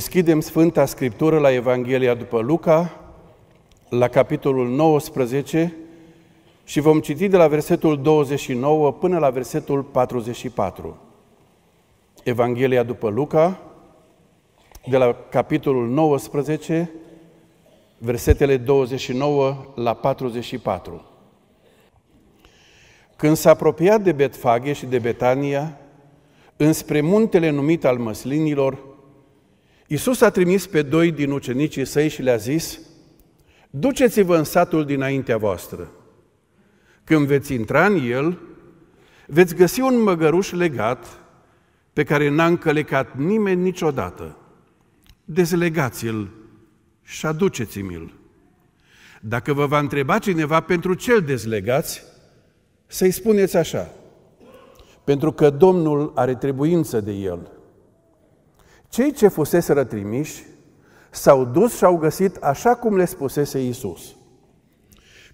Deschidem Sfânta Scriptură la Evanghelia după Luca, la capitolul 19 și vom citi de la versetul 29 până la versetul 44. Evanghelia după Luca, de la capitolul 19, versetele 29 la 44. Când s-a apropiat de Betfage și de Betania, înspre muntele numit al măslinilor, Iisus a trimis pe doi din ucenicii săi și le-a zis, Duceți-vă în satul dinaintea voastră. Când veți intra în el, veți găsi un măgăruș legat pe care n-a încălecat nimeni niciodată. Dezlegați-l și aduceți-mi-l. Dacă vă va întreba cineva pentru ce îl dezlegați, să-i spuneți așa, pentru că Domnul are trebuință de el – cei ce fuseseră trimiși s-au dus și au găsit așa cum le spusese Isus.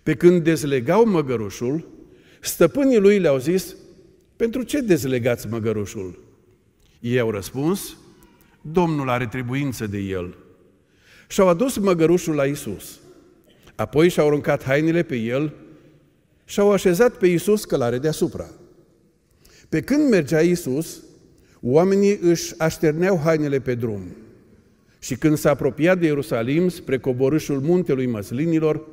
Pe când dezlegau măgărușul, stăpânii lui le-au zis, pentru ce dezlegați măgărușul? Ei au răspuns, Domnul are trebuință de el. Și-au adus măgărușul la Isus. Apoi și-au aruncat hainele pe el și-au așezat pe Isus călare deasupra. Pe când mergea Isus, Oamenii își așterneau hainele pe drum și când s-a apropiat de Ierusalim spre coborâșul muntelui măslinilor,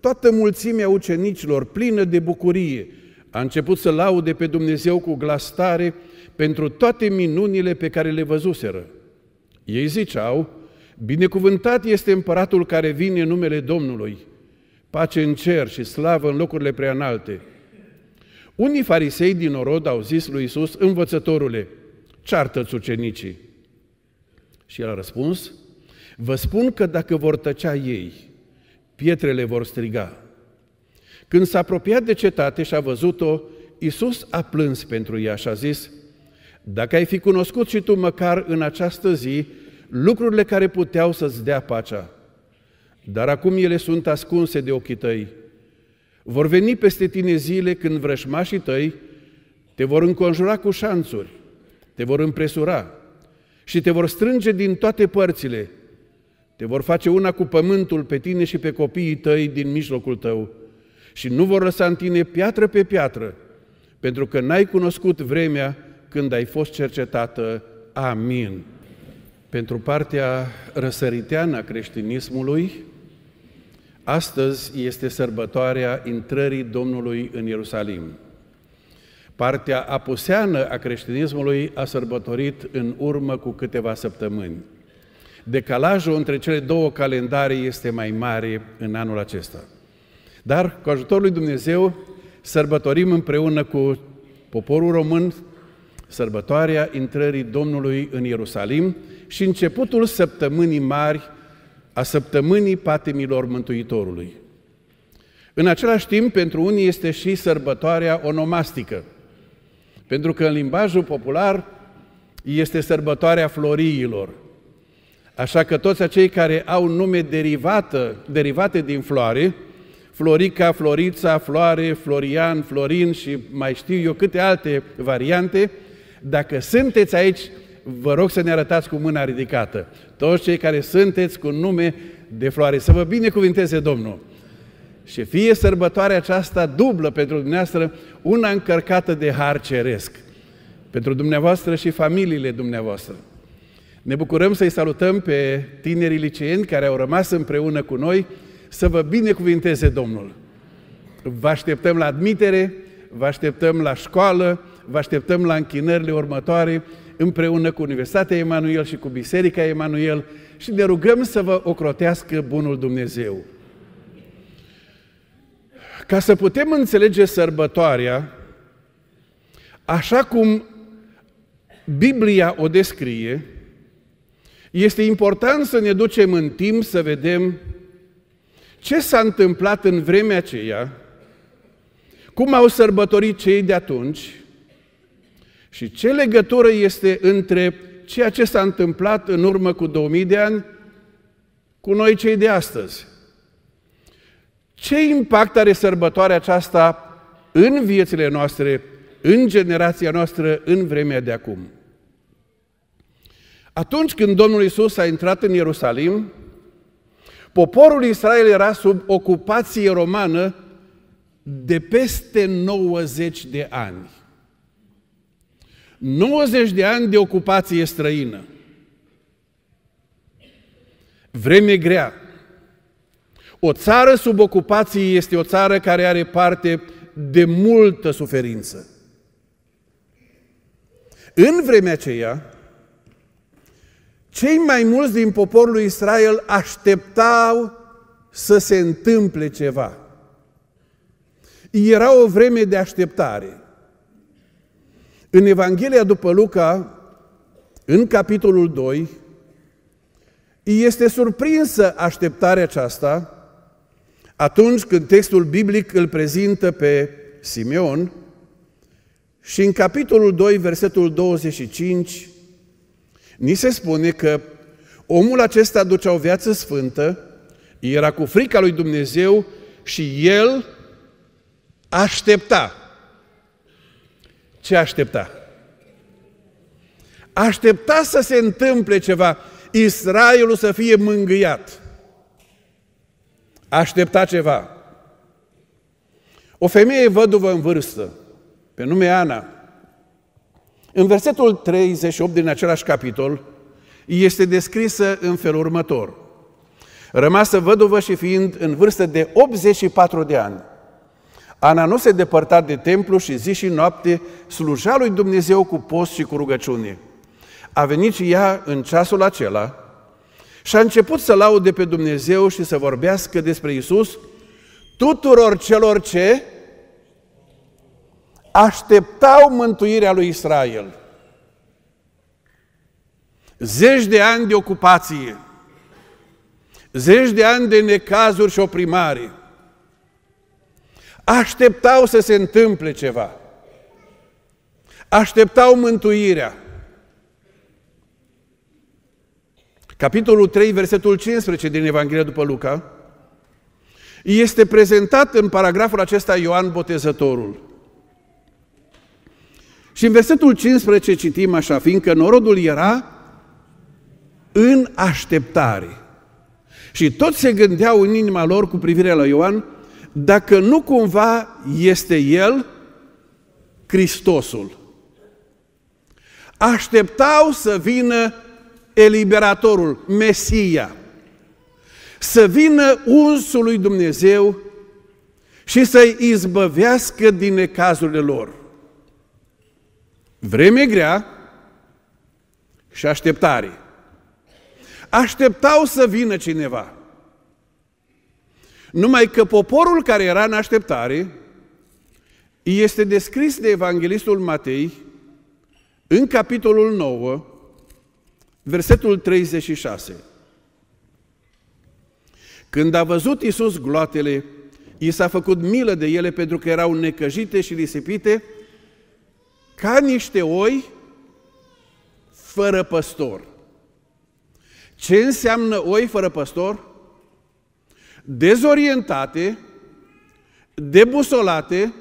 toată mulțimea ucenicilor, plină de bucurie, a început să laude pe Dumnezeu cu glas tare pentru toate minunile pe care le văzuseră. Ei ziceau, binecuvântat este împăratul care vine în numele Domnului, pace în cer și slavă în locurile preanalte. Unii farisei din orod au zis lui Iisus învățătorule, ceartă-ți ucenicii. Și el a răspuns, vă spun că dacă vor tăcea ei, pietrele vor striga. Când s-a apropiat de cetate și a văzut-o, Iisus a plâns pentru ea și a zis, dacă ai fi cunoscut și tu măcar în această zi lucrurile care puteau să-ți dea pacea, dar acum ele sunt ascunse de ochii tăi. Vor veni peste tine zile când vrășmașii tăi te vor înconjura cu șanțuri, te vor împresura și te vor strânge din toate părțile, te vor face una cu pământul pe tine și pe copiii tăi din mijlocul tău și nu vor lăsa în tine piatră pe piatră, pentru că n-ai cunoscut vremea când ai fost cercetată. Amin. Pentru partea răsăriteană a creștinismului, astăzi este sărbătoarea intrării Domnului în Ierusalim. Partea apuseană a creștinismului a sărbătorit în urmă cu câteva săptămâni. Decalajul între cele două calendare este mai mare în anul acesta. Dar, cu ajutorul lui Dumnezeu, sărbătorim împreună cu poporul român sărbătoarea intrării Domnului în Ierusalim și începutul săptămânii mari a săptămânii patimilor Mântuitorului. În același timp, pentru unii este și sărbătoarea onomastică – pentru că în limbajul popular este sărbătoarea floriilor. Așa că toți acei care au nume derivată, derivate din floare, Florica, Florița, Floare, Florian, Florin și mai știu eu câte alte variante, dacă sunteți aici, vă rog să ne arătați cu mâna ridicată. Toți cei care sunteți cu nume de floare, să vă binecuvinteze Domnul! Și fie sărbătoarea aceasta dublă pentru dumneavoastră, una încărcată de har ceresc, pentru dumneavoastră și familiile dumneavoastră. Ne bucurăm să-i salutăm pe tinerii liceeni care au rămas împreună cu noi, să vă binecuvinteze Domnul. Vă așteptăm la admitere, vă așteptăm la școală, vă așteptăm la închinările următoare împreună cu Universitatea Emanuel și cu Biserica Emanuel și ne rugăm să vă ocrotească Bunul Dumnezeu. Ca să putem înțelege sărbătoarea așa cum Biblia o descrie, este important să ne ducem în timp să vedem ce s-a întâmplat în vremea aceea, cum au sărbătorit cei de atunci și ce legătură este între ceea ce s-a întâmplat în urmă cu 2000 de ani cu noi cei de astăzi. Ce impact are sărbătoarea aceasta în viețile noastre, în generația noastră, în vremea de acum? Atunci când Domnul Isus a intrat în Ierusalim, poporul Israel era sub ocupație romană de peste 90 de ani. 90 de ani de ocupație străină. Vreme grea. O țară sub ocupație este o țară care are parte de multă suferință. În vremea aceea, cei mai mulți din poporul lui Israel așteptau să se întâmple ceva. Era o vreme de așteptare. În Evanghelia după Luca, în capitolul 2, este surprinsă așteptarea aceasta atunci când textul biblic îl prezintă pe Simeon și în capitolul 2, versetul 25, ni se spune că omul acesta ducea o viață sfântă, era cu frica lui Dumnezeu și el aștepta. Ce aștepta? Aștepta să se întâmple ceva, Israelul să fie mângâiat – aștepta ceva. O femeie văduvă în vârstă, pe nume Ana, în versetul 38 din același capitol, este descrisă în felul următor. Rămasă văduvă și fiind în vârstă de 84 de ani, Ana nu se depărta de templu și zi și noapte sluja lui Dumnezeu cu post și cu rugăciune. A venit și ea în ceasul acela, și a început să laude pe Dumnezeu și să vorbească despre Isus tuturor celor ce așteptau mântuirea lui Israel. Zeci de ani de ocupație, zeci de ani de necazuri și oprimare, așteptau să se întâmple ceva, așteptau mântuirea, capitolul 3, versetul 15 din Evanghelia după Luca, este prezentat în paragraful acesta Ioan Botezătorul. Și în versetul 15 citim așa, fiindcă norodul era în așteptare. Și toți se gândeau în inima lor cu privire la Ioan, dacă nu cumva este el Hristosul. Așteptau să vină eliberatorul, Mesia, să vină unsul lui Dumnezeu și să-i izbăvească din necazurile lor. Vreme grea și așteptare. Așteptau să vină cineva. Numai că poporul care era în așteptare este descris de Evanghelistul Matei în capitolul 9, Versetul 36. Când a văzut Iisus gloatele, i s-a făcut milă de ele pentru că erau necăjite și risipite ca niște oi fără păstor. Ce înseamnă oi fără păstor? Dezorientate, debusolate,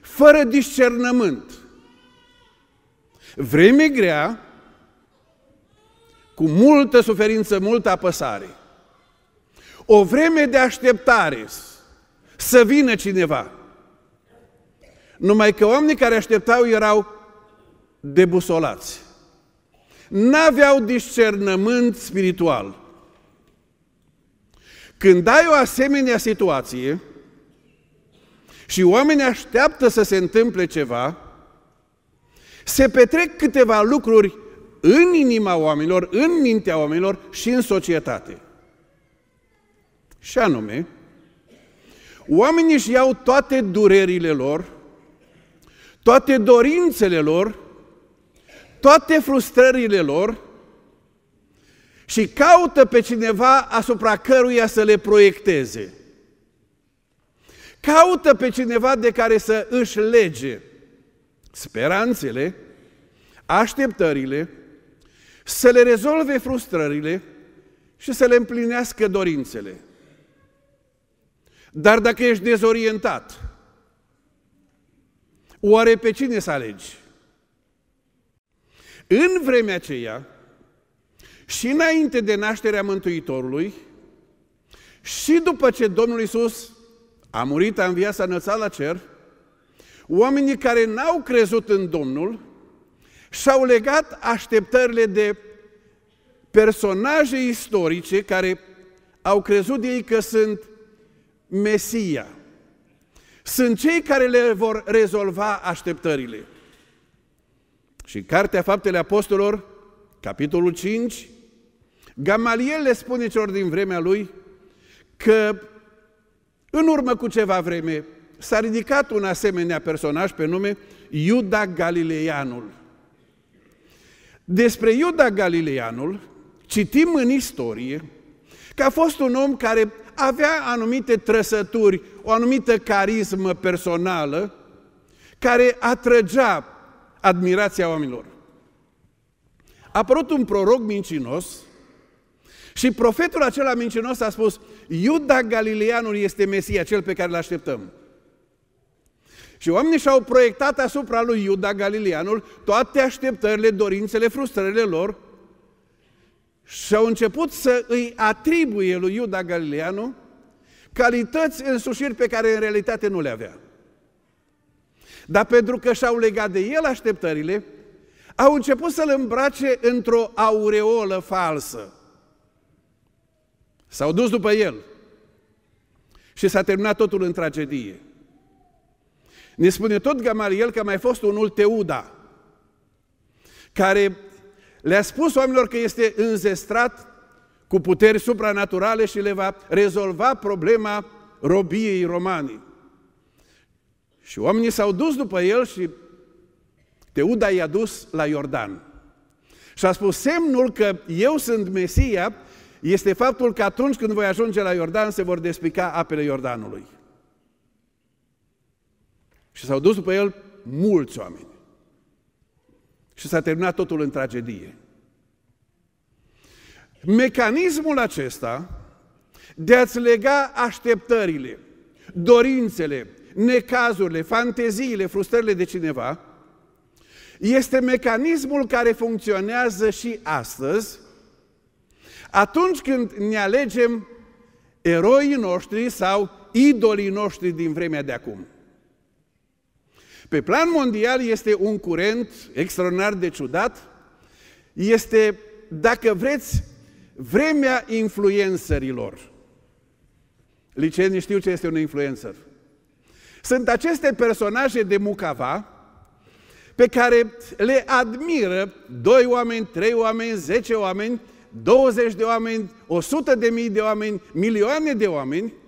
fără discernământ. Vreme grea, cu multă suferință, multă apăsare. O vreme de așteptare să vină cineva. Numai că oamenii care așteptau erau debusolați. N-aveau discernământ spiritual. Când ai o asemenea situație și oamenii așteaptă să se întâmple ceva, se petrec câteva lucruri în inima oamenilor, în mintea oamenilor și în societate. Și anume, oamenii își iau toate durerile lor, toate dorințele lor, toate frustrările lor și caută pe cineva asupra căruia să le proiecteze. Caută pe cineva de care să își lege speranțele, așteptările, să le rezolve frustrările și să le împlinească dorințele. Dar dacă ești dezorientat, oare pe cine să alegi? În vremea aceea, și înainte de nașterea Mântuitorului, și după ce Domnul Isus a murit, a înviat, s-a înălțat la cer, oamenii care n-au crezut în Domnul, și au legat așteptările de personaje istorice care au crezut ei că sunt Mesia. Sunt cei care le vor rezolva așteptările. Și Cartea Faptele Apostolilor, capitolul 5, Gamaliel le spune celor din vremea lui că în urmă cu ceva vreme s-a ridicat un asemenea personaj pe nume Iuda Galileanul. Despre Iuda Galileanul citim în istorie că a fost un om care avea anumite trăsături, o anumită carismă personală care atrăgea admirația oamenilor. A apărut un proroc mincinos și profetul acela mincinos a spus Iuda Galileanul este Mesia, cel pe care îl așteptăm. Și oamenii și-au proiectat asupra lui Iuda Galileanul toate așteptările, dorințele, frustrările lor și au început să îi atribuie lui Iuda Galileanu calități însușiri pe care în realitate nu le avea. Dar pentru că și-au legat de el așteptările, au început să-l îmbrace într-o aureolă falsă. S-au dus după el și s-a terminat totul în tragedie. Ne spune tot Gamaliel că a mai fost unul Teuda, care le-a spus oamenilor că este înzestrat cu puteri supranaturale și le va rezolva problema robiei romanii. Și oamenii s-au dus după el și Teuda i-a dus la Iordan. Și a spus semnul că eu sunt Mesia este faptul că atunci când voi ajunge la Iordan se vor despica apele Iordanului. Și s-au dus după el mulți oameni. Și s-a terminat totul în tragedie. Mecanismul acesta de a-ți lega așteptările, dorințele, necazurile, fanteziile, frustrările de cineva, este mecanismul care funcționează și astăzi, atunci când ne alegem eroii noștri sau idolii noștri din vremea de acum. Pe plan mondial este un curent extraordinar de ciudat, este, dacă vreți, vremea influențărilor. Licenii știu ce este un influencer. Sunt aceste personaje de mucava pe care le admiră doi oameni, trei oameni, zece oameni, 20 de oameni, 100 de mii de oameni, milioane de oameni –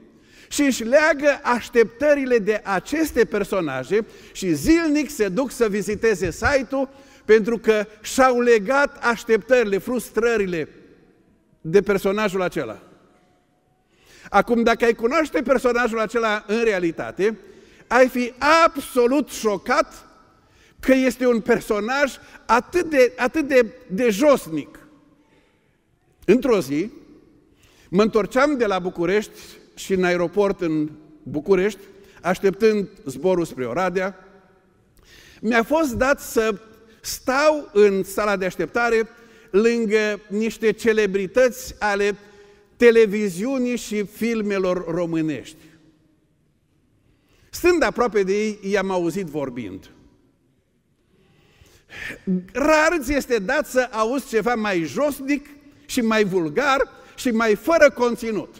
și își leagă așteptările de aceste personaje și zilnic se duc să viziteze site-ul pentru că și-au legat așteptările, frustrările de personajul acela. Acum, dacă ai cunoaște personajul acela în realitate, ai fi absolut șocat că este un personaj atât de, atât de, de josnic. Într-o zi, mă întorceam de la București și în aeroport în București, așteptând zborul spre Oradea, mi-a fost dat să stau în sala de așteptare lângă niște celebrități ale televiziunii și filmelor românești. Stând aproape de ei, i-am auzit vorbind. Rar ți este dat să auzi ceva mai josnic și mai vulgar și mai fără conținut.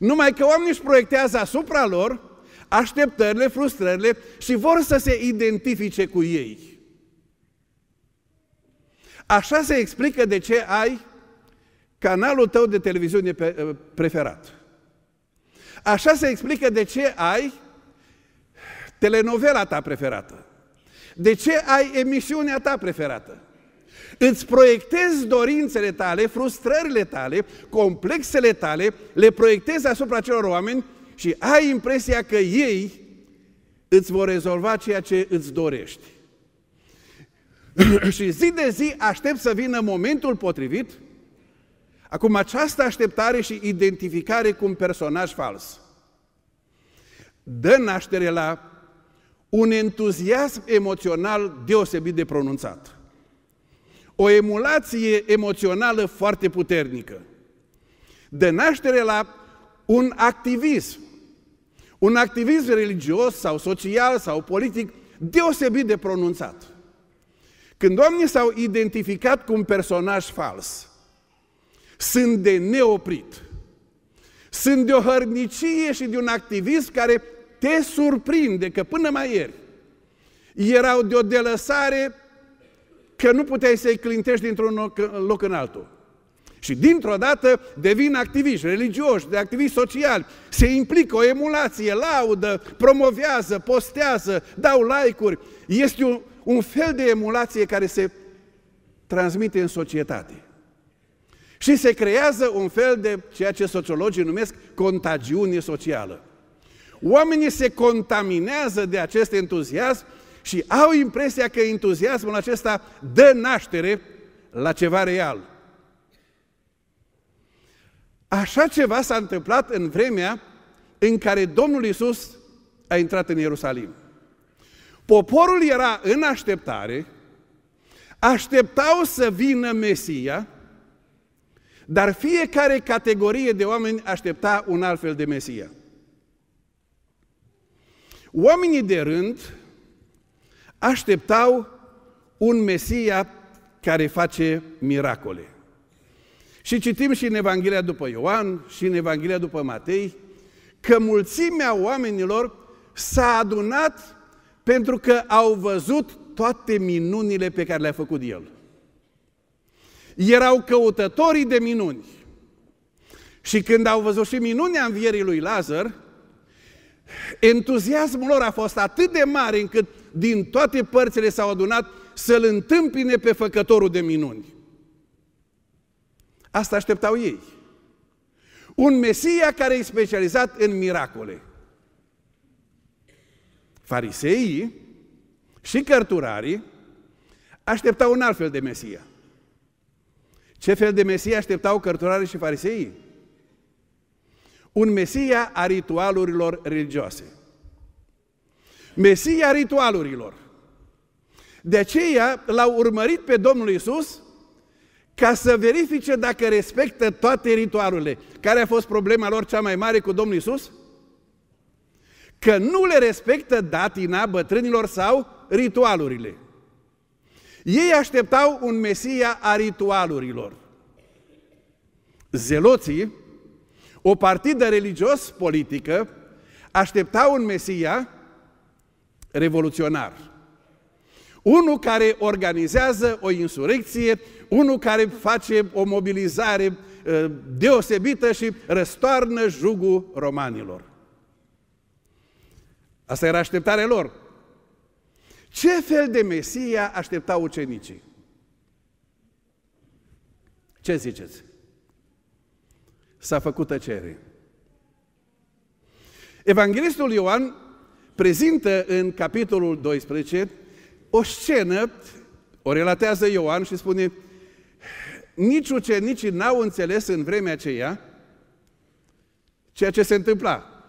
Numai că oamenii își proiectează asupra lor așteptările, frustrările și vor să se identifice cu ei. Așa se explică de ce ai canalul tău de televiziune eh, preferat. Așa se explică de ce ai telenovela ta preferată. De ce ai emisiunea ta preferată? Îți proiectezi dorințele tale, frustrările tale, complexele tale, le proiectezi asupra celor oameni și ai impresia că ei îți vor rezolva ceea ce îți dorești. și zi de zi aștept să vină momentul potrivit. Acum, această așteptare și identificare cu un personaj fals dă naștere la un entuziasm emoțional deosebit de pronunțat o emulație emoțională foarte puternică. De naștere la un activism. Un activism religios sau social sau politic deosebit de pronunțat. Când oamenii s-au identificat cu un personaj fals, sunt de neoprit, sunt de o hărnicie și de un activism care te surprinde că până mai ieri erau de o delăsare că nu puteai să-i clintești dintr-un loc în altul. Și dintr-o dată devin activiști religioși, de activiști sociali, se implică o emulație, laudă, promovează, postează, dau like-uri. Este un, un fel de emulație care se transmite în societate. Și se creează un fel de ceea ce sociologii numesc contagiune socială. Oamenii se contaminează de acest entuziasm și au impresia că entuziasmul acesta dă naștere la ceva real. Așa ceva s-a întâmplat în vremea în care Domnul Isus a intrat în Ierusalim. Poporul era în așteptare, așteptau să vină Mesia, dar fiecare categorie de oameni aștepta un alt fel de Mesia. Oamenii de rând Așteptau un Mesia care face miracole. Și citim și în Evanghelia după Ioan și în Evanghelia după Matei că mulțimea oamenilor s-a adunat pentru că au văzut toate minunile pe care le-a făcut el. Erau căutătorii de minuni. Și când au văzut și minunea învierii lui Lazar, entuziasmul lor a fost atât de mare încât din toate părțile s-au adunat să-l întâmpine pe făcătorul de minuni. Asta așteptau ei. Un Mesia care e specializat în miracole. Fariseii și cărturarii așteptau un alt fel de Mesia. Ce fel de Mesia așteptau cărturarii și fariseii? Un Mesia a ritualurilor religioase. Mesia ritualurilor. De aceea l-au urmărit pe Domnul Isus ca să verifice dacă respectă toate ritualurile. Care a fost problema lor cea mai mare cu Domnul Isus? Că nu le respectă datina bătrânilor sau ritualurile. Ei așteptau un Mesia a ritualurilor. Zeloții, o partidă religios-politică, așteptau un Mesia revoluționar. Unul care organizează o insurecție, unul care face o mobilizare uh, deosebită și răstoarnă jugul romanilor. Asta era așteptarea lor. Ce fel de Mesia așteptau ucenicii? Ce ziceți? S-a făcut tăcere. Evanghelistul Ioan prezintă în capitolul 12 o scenă, o relatează Ioan și spune nici ucenicii n-au înțeles în vremea aceea ceea ce se întâmpla.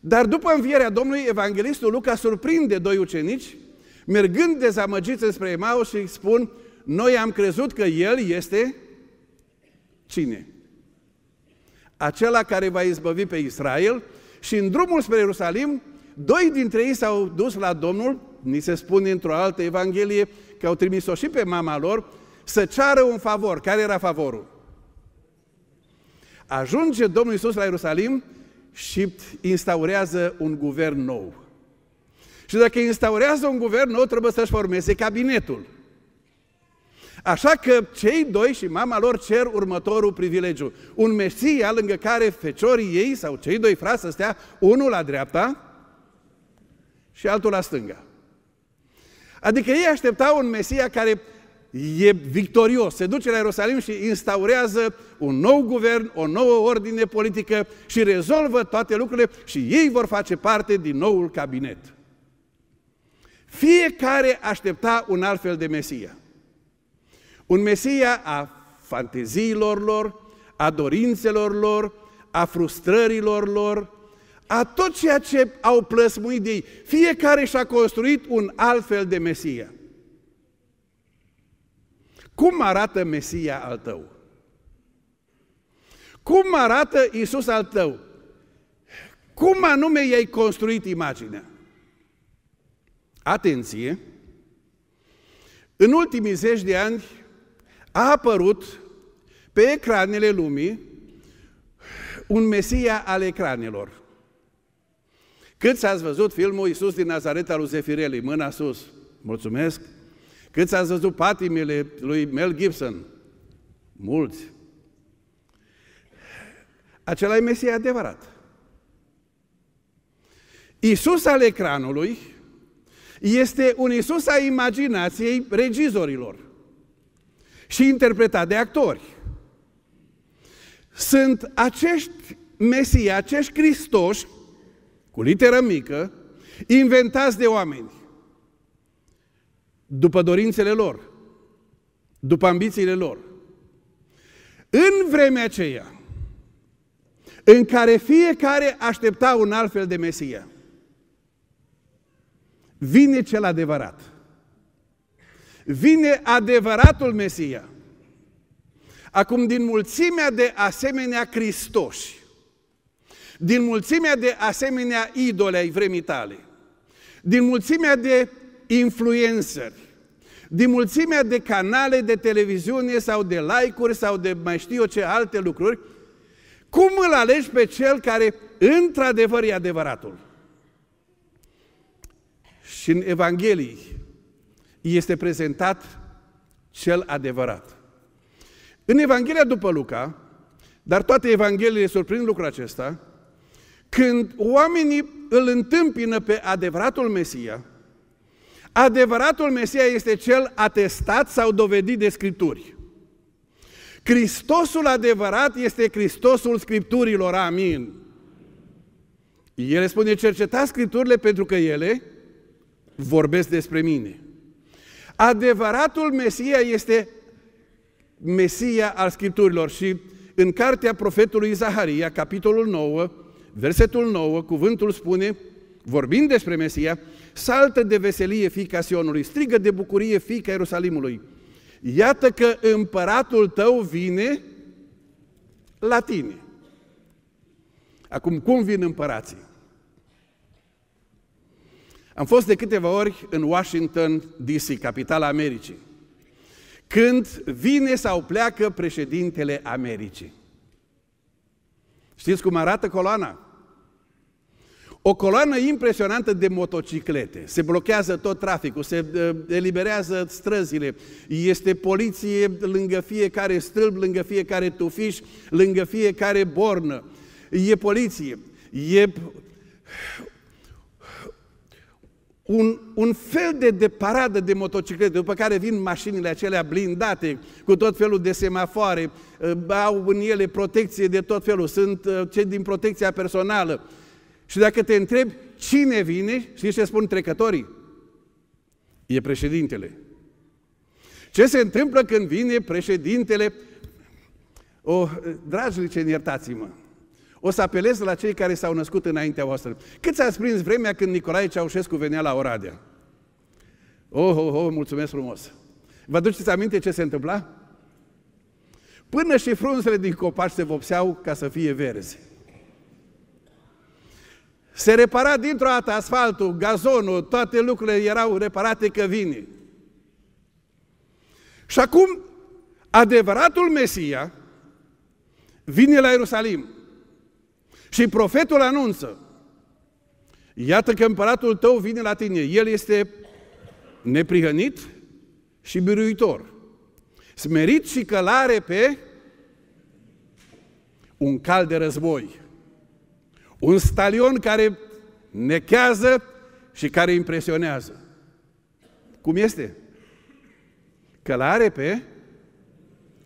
Dar după învierea Domnului, evanghelistul Luca surprinde doi ucenici, mergând dezamăgiți spre Emau și spun, noi am crezut că El este cine? Acela care va izbăvi pe Israel și în drumul spre Ierusalim Doi dintre ei s-au dus la Domnul, ni se spune într-o altă evanghelie că au trimis-o și pe mama lor, să ceară un favor. Care era favorul? Ajunge Domnul Isus la Ierusalim și instaurează un guvern nou. Și dacă instaurează un guvern nou, trebuie să-și formeze cabinetul. Așa că cei doi și mama lor cer următorul privilegiu. Un Mesia lângă care feciorii ei sau cei doi frați să stea unul la dreapta și altul la stânga. Adică ei așteptau un Mesia care e victorios, se duce la Ierusalim și instaurează un nou guvern, o nouă ordine politică și rezolvă toate lucrurile și ei vor face parte din noul cabinet. Fiecare aștepta un altfel de Mesia. Un Mesia a fanteziilor lor, a dorințelor lor, a frustrărilor lor, a tot ceea ce au plăsmuit ei. Fiecare și-a construit un alt fel de Mesia. Cum arată Mesia al tău? Cum arată Isus al tău? Cum anume i-ai construit imaginea? Atenție! În ultimii zeci de ani a apărut pe ecranele lumii un Mesia al ecranelor. Câți ați văzut filmul Iisus din al lui Zefirelli, mâna sus? Mulțumesc! Câți ați văzut patimile lui Mel Gibson? Mulți! Acela e Mesia adevărat. Iisus al ecranului este un Iisus a imaginației regizorilor și interpretat de actori. Sunt acești Mesia, acești Hristoși cu literă mică, inventați de oameni, după dorințele lor, după ambițiile lor. În vremea aceea, în care fiecare aștepta un alt fel de Mesia, vine cel adevărat. Vine adevăratul Mesia. Acum, din mulțimea de asemenea Hristoși, din mulțimea de asemenea idole ai vremii tale, din mulțimea de influențări, din mulțimea de canale de televiziune sau de like-uri sau de mai știu eu ce alte lucruri, cum îl alegi pe cel care într-adevăr e adevăratul? Și în Evanghelii este prezentat cel adevărat. În Evanghelia după Luca, dar toate Evangheliile surprind lucrul acesta, când oamenii îl întâmpină pe adevăratul Mesia, adevăratul Mesia este cel atestat sau dovedit de Scripturi. Hristosul adevărat este Hristosul Scripturilor, amin. El spune, cercetați Scripturile pentru că ele vorbesc despre mine. Adevăratul Mesia este Mesia al Scripturilor și în cartea profetului Zaharia, capitolul 9, Versetul 9, cuvântul spune, vorbind despre Mesia, saltă de veselie fica Sionului, strigă de bucurie fica Ierusalimului. Iată că împăratul tău vine la tine. Acum, cum vin împărații? Am fost de câteva ori în Washington, D.C., capitala Americii, când vine sau pleacă președintele Americii. Știți cum arată coloana? O coloană impresionantă de motociclete. Se blochează tot traficul, se uh, eliberează străzile, este poliție lângă fiecare stâlp, lângă fiecare tufiș, lângă fiecare bornă. E poliție, e un, un fel de, de paradă de motociclete, după care vin mașinile acelea blindate, cu tot felul de semafoare, eh, au în ele protecție de tot felul, sunt eh, cei din protecția personală. Și dacă te întrebi cine vine, știi ce spun trecătorii? E președintele. Ce se întâmplă când vine președintele? O, oh, eh, dragi liceni, iertați-mă, o să apelez la cei care s-au născut înaintea voastră. Cât ați prins vremea când Nicolae Ceaușescu venea la Oradea? Oh, oh, oh, mulțumesc frumos! Vă duceți aminte ce se întâmpla? Până și frunzele din copaci se vopseau ca să fie verzi. Se repara dintr-o dată asfaltul, gazonul, toate lucrurile erau reparate că vine. Și acum, adevăratul Mesia vine la Ierusalim. Și profetul anunță, iată că împăratul tău vine la tine, el este neprihănit și biruitor, smerit și călare pe un cal de război, un stalion care nechează și care impresionează. Cum este? Călare pe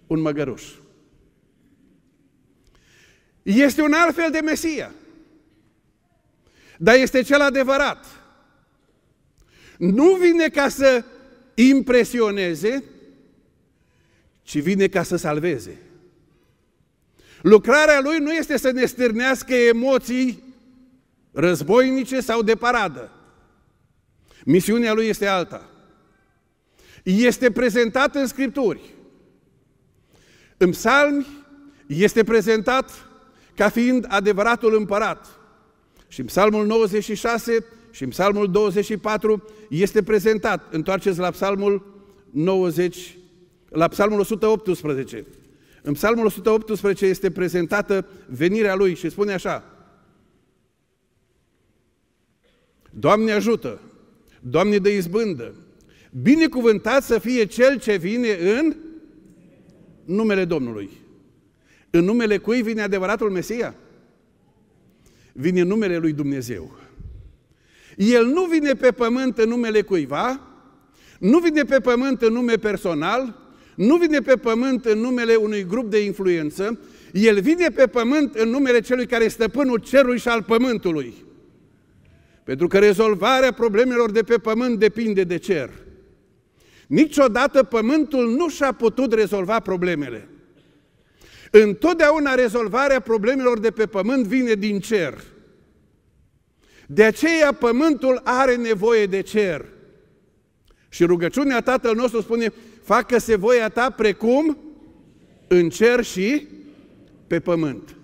un măgăruș. Este un alt fel de Mesia. Dar este cel adevărat. Nu vine ca să impresioneze, ci vine ca să salveze. Lucrarea lui nu este să ne stârnească emoții războinice sau de paradă. Misiunea lui este alta. Este prezentat în Scripturi. În psalmi este prezentat ca fiind adevăratul împărat. Și în Psalmul 96 și în Psalmul 24 este prezentat. Întoarceți la Psalmul 90, la Psalmul 118. În Psalmul 118 este prezentată venirea lui și spune așa: Doamne ajută! Doamne de izbândă! Binecuvântat să fie cel ce vine în numele Domnului. În numele cui vine adevăratul Mesia? Vine în numele lui Dumnezeu. El nu vine pe pământ în numele cuiva, nu vine pe pământ în nume personal, nu vine pe pământ în numele unui grup de influență, el vine pe pământ în numele celui care este stăpânul cerului și al pământului. Pentru că rezolvarea problemelor de pe pământ depinde de cer. Niciodată pământul nu și-a putut rezolva problemele. Întotdeauna rezolvarea problemelor de pe pământ vine din cer. De aceea pământul are nevoie de cer. Și rugăciunea Tatăl nostru spune, facă-se voia ta precum în cer și pe pământ.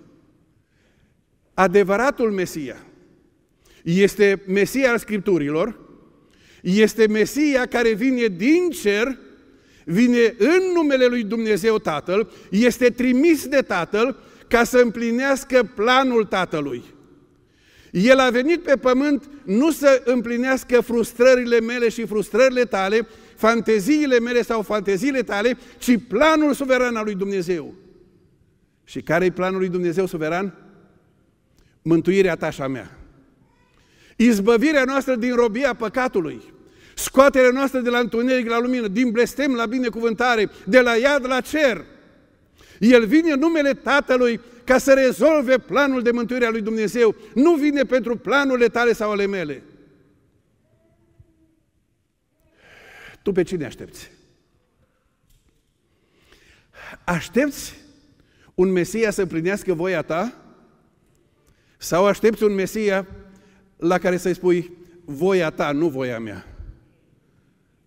Adevăratul Mesia este Mesia al Scripturilor, este Mesia care vine din cer vine în numele lui Dumnezeu Tatăl, este trimis de Tatăl ca să împlinească planul Tatălui. El a venit pe pământ nu să împlinească frustrările mele și frustrările tale, fanteziile mele sau fanteziile tale, ci planul suveran al lui Dumnezeu. Și care e planul lui Dumnezeu suveran? Mântuirea ta și a mea. Izbăvirea noastră din robia păcatului. Scoaterea noastră de la întuneric la lumină, din blestem la binecuvântare, de la iad la cer. El vine în numele Tatălui ca să rezolve planul de mântuire a lui Dumnezeu. Nu vine pentru planurile tale sau ale mele. Tu pe cine aștepți? Aștepți un Mesia să împlinească voia ta? Sau aștepți un Mesia la care să-i spui voia ta, nu voia mea?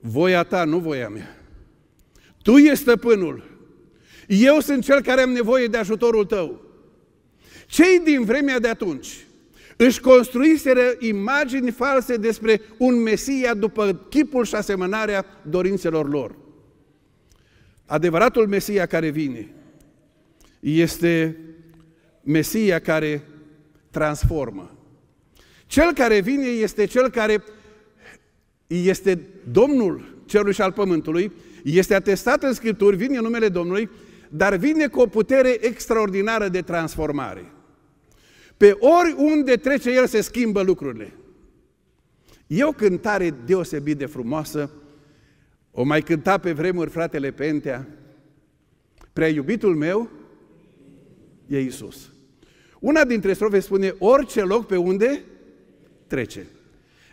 Voia ta, nu voia mea. Tu ești stăpânul. Eu sunt cel care am nevoie de ajutorul tău. Cei din vremea de atunci își construiseră imagini false despre un Mesia după chipul și asemănarea dorințelor lor. Adevăratul Mesia care vine este Mesia care transformă. Cel care vine este cel care este Domnul Cerului și al Pământului, este atestat în Scripturi, vine în numele Domnului, dar vine cu o putere extraordinară de transformare. Pe oriunde trece El se schimbă lucrurile. Eu o cântare deosebit de frumoasă, o mai cânta pe vremuri fratele Pentea, prea iubitul meu e Isus. Una dintre strofe spune, orice loc pe unde trece.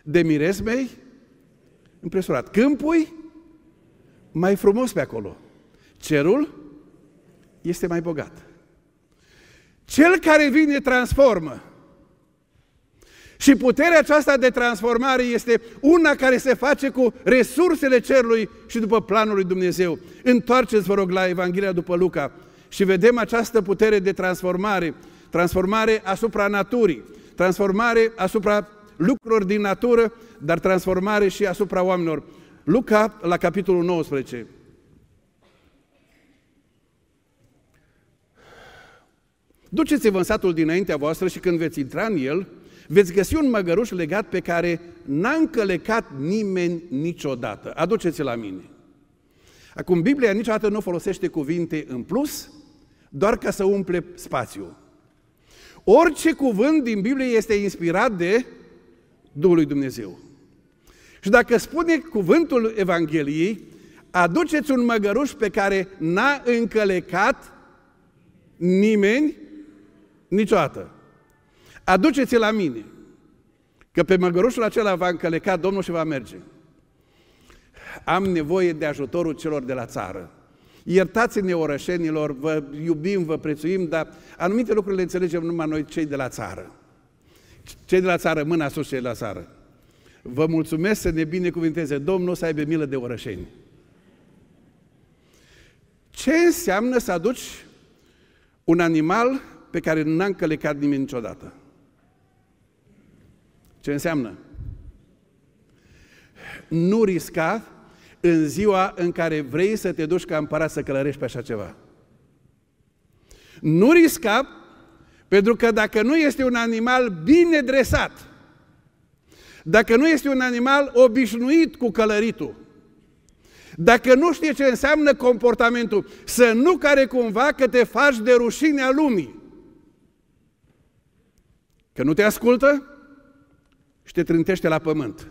De miresmei impresionat. Când pui, mai frumos pe acolo. Cerul este mai bogat. Cel care vine transformă. Și puterea aceasta de transformare este una care se face cu resursele cerului și după planul lui Dumnezeu. Întoarceți, vă rog, la Evanghelia după Luca și vedem această putere de transformare, transformare asupra naturii, transformare asupra lucruri din natură, dar transformare și asupra oamenilor. Luca, la capitolul 19. Duceți-vă în satul dinaintea voastră și când veți intra în el, veți găsi un măgăruș legat pe care n-a încălecat nimeni niciodată. Aduceți-l la mine. Acum, Biblia niciodată nu folosește cuvinte în plus, doar ca să umple spațiu. Orice cuvânt din Biblie este inspirat de Duhului Dumnezeu. Și dacă spune cuvântul Evangheliei, aduceți un măgăruș pe care n-a încălecat nimeni niciodată. Aduceți-l la mine, că pe măgărușul acela va încăleca Domnul și va merge. Am nevoie de ajutorul celor de la țară. Iertați-ne orășenilor, vă iubim, vă prețuim, dar anumite lucruri le înțelegem numai noi cei de la țară. Cei de la țară, mâna sus cei de la țară. Vă mulțumesc să ne binecuvinteze Domnul să aibă milă de orășeni. Ce înseamnă să aduci un animal pe care n-a încălecat nimeni niciodată? Ce înseamnă? Nu risca în ziua în care vrei să te duci ca împărat să călărești pe așa ceva. Nu risca pentru că dacă nu este un animal bine dresat, dacă nu este un animal obișnuit cu călăritul, dacă nu știe ce înseamnă comportamentul, să nu care cumva că te faci de rușinea lumii. Că nu te ascultă și te trântește la pământ.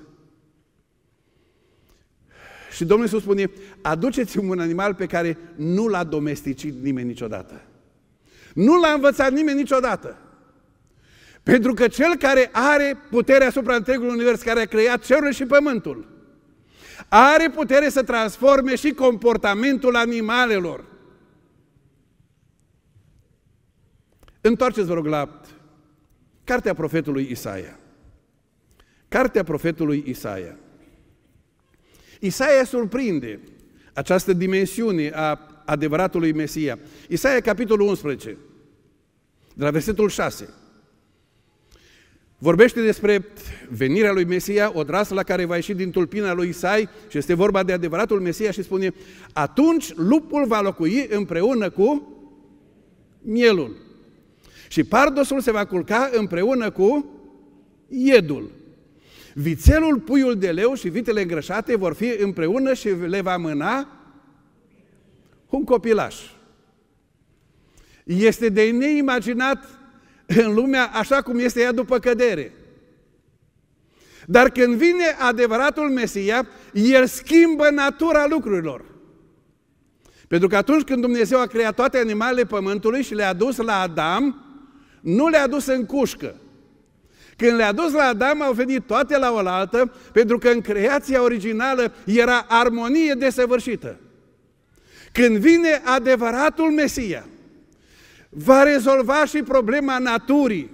Și Domnul Iisus spune, aduceți-mi un animal pe care nu l-a domesticit nimeni niciodată. Nu l-a învățat nimeni niciodată. Pentru că cel care are puterea asupra întregului univers, care a creat cerul și pământul, are putere să transforme și comportamentul animalelor. Întoarceți, vă rog, la cartea profetului Isaia. Cartea profetului Isaia. Isaia surprinde această dimensiune a adevăratului Mesia. Isaia, capitolul 11, de la versetul 6. Vorbește despre venirea lui Mesia, o la care va ieși din tulpina lui Isai și este vorba de adevăratul Mesia și spune atunci lupul va locui împreună cu mielul și pardosul se va culca împreună cu iedul. Vițelul, puiul de leu și vitele îngrășate vor fi împreună și le va mâna un copilaș. Este de neimaginat în lumea așa cum este ea după cădere. Dar când vine adevăratul Mesia, el schimbă natura lucrurilor. Pentru că atunci când Dumnezeu a creat toate animalele pământului și le-a dus la Adam, nu le-a dus în cușcă. Când le-a dus la Adam, au venit toate la oaltă, pentru că în creația originală era armonie desăvârșită. Când vine adevăratul Mesia, va rezolva și problema naturii.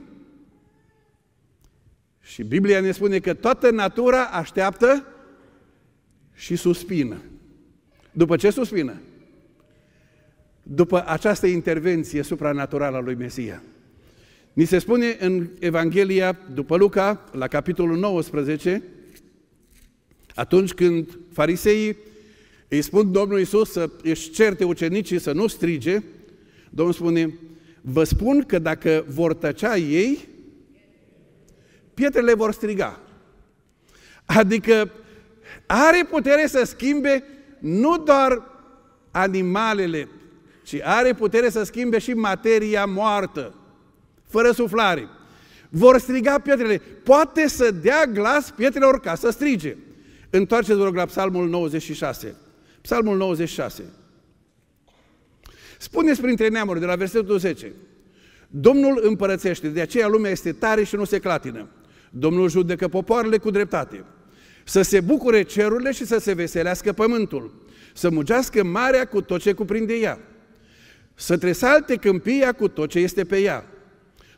Și Biblia ne spune că toată natura așteaptă și suspină. După ce suspină? După această intervenție supranaturală a lui Mesia. Ni se spune în Evanghelia după Luca, la capitolul 19, atunci când fariseii îi spun Domnul Iisus să își certe ucenicii să nu strige. Domnul spune, vă spun că dacă vor tăcea ei, pietrele vor striga. Adică are putere să schimbe nu doar animalele, ci are putere să schimbe și materia moartă, fără suflare. Vor striga pietrele. Poate să dea glas pietrelor ca să strige. Întoarceți, vă rog, la psalmul 96. Psalmul 96. Spuneți printre neamuri, de la versetul 10. Domnul împărățește, de aceea lumea este tare și nu se clatină. Domnul judecă popoarele cu dreptate. Să se bucure cerurile și să se veselească pământul. Să mugească marea cu tot ce cuprinde ea. Să tresalte câmpia cu tot ce este pe ea.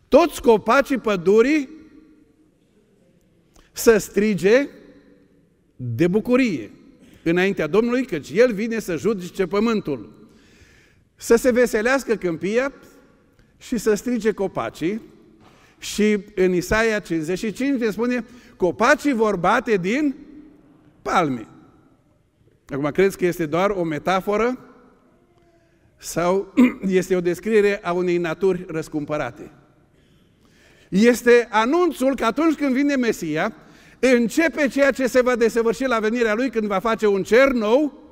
Toți copacii pădurii să strige de bucurie înaintea Domnului, căci El vine să judece pământul. Să se veselească câmpia și să strige copacii și în Isaia 55 ne spune copacii vor bate din palme. Acum, credeți că este doar o metaforă? Sau este o descriere a unei naturi răscumpărate? Este anunțul că atunci când vine Mesia, începe ceea ce se va desăvârși la venirea Lui când va face un cer nou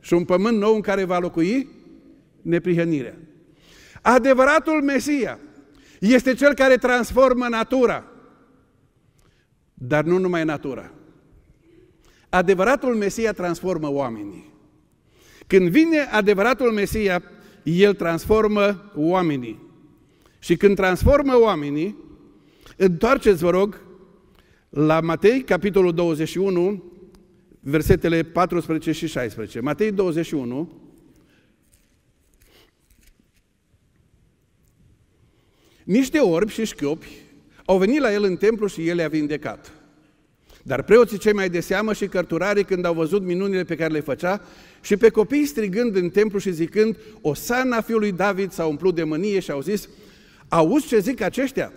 și un pământ nou în care va locui neprihănirea. Adevăratul Mesia este cel care transformă natura, dar nu numai natura. Adevăratul Mesia transformă oamenii. Când vine adevăratul Mesia, el transformă oamenii. Și când transformă oamenii, întoarceți, vă rog, la Matei, capitolul 21, versetele 14 și 16. Matei 21, Niște orbi și șchiopi au venit la el în templu și el le a vindecat. Dar preoții cei mai de seamă și cărturarii când au văzut minunile pe care le făcea și pe copii strigând în templu și zicând „O sana fiului David s-a umplut de mânie și au zis Auzi ce zic aceștia?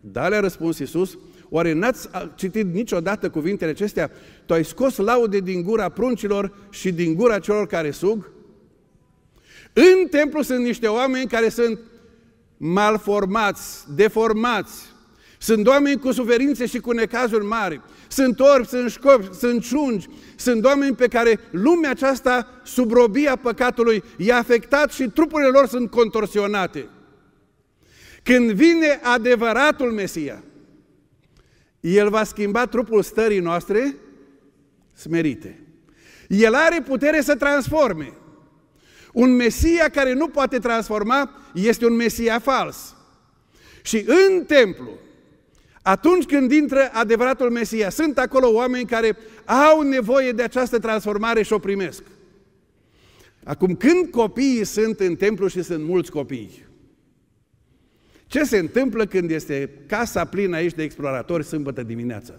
Da, le-a răspuns Iisus, Oare n-ați citit niciodată cuvintele acestea? Tu ai scos laude din gura pruncilor și din gura celor care sug? În templu sunt niște oameni care sunt malformați, deformați, sunt oameni cu suferințe și cu necazuri mari. Sunt orbi, sunt școpi, sunt ciungi. Sunt oameni pe care lumea aceasta, sub robia păcatului, i-a afectat și trupurile lor sunt contorsionate. Când vine adevăratul Mesia, el va schimba trupul stării noastre smerite. El are putere să transforme. Un Mesia care nu poate transforma este un Mesia fals. Și în templu, atunci când intră adevăratul Mesia, sunt acolo oameni care au nevoie de această transformare și o primesc. Acum, când copiii sunt în templu și sunt mulți copii, ce se întâmplă când este casa plină aici de exploratori sâmbătă dimineața?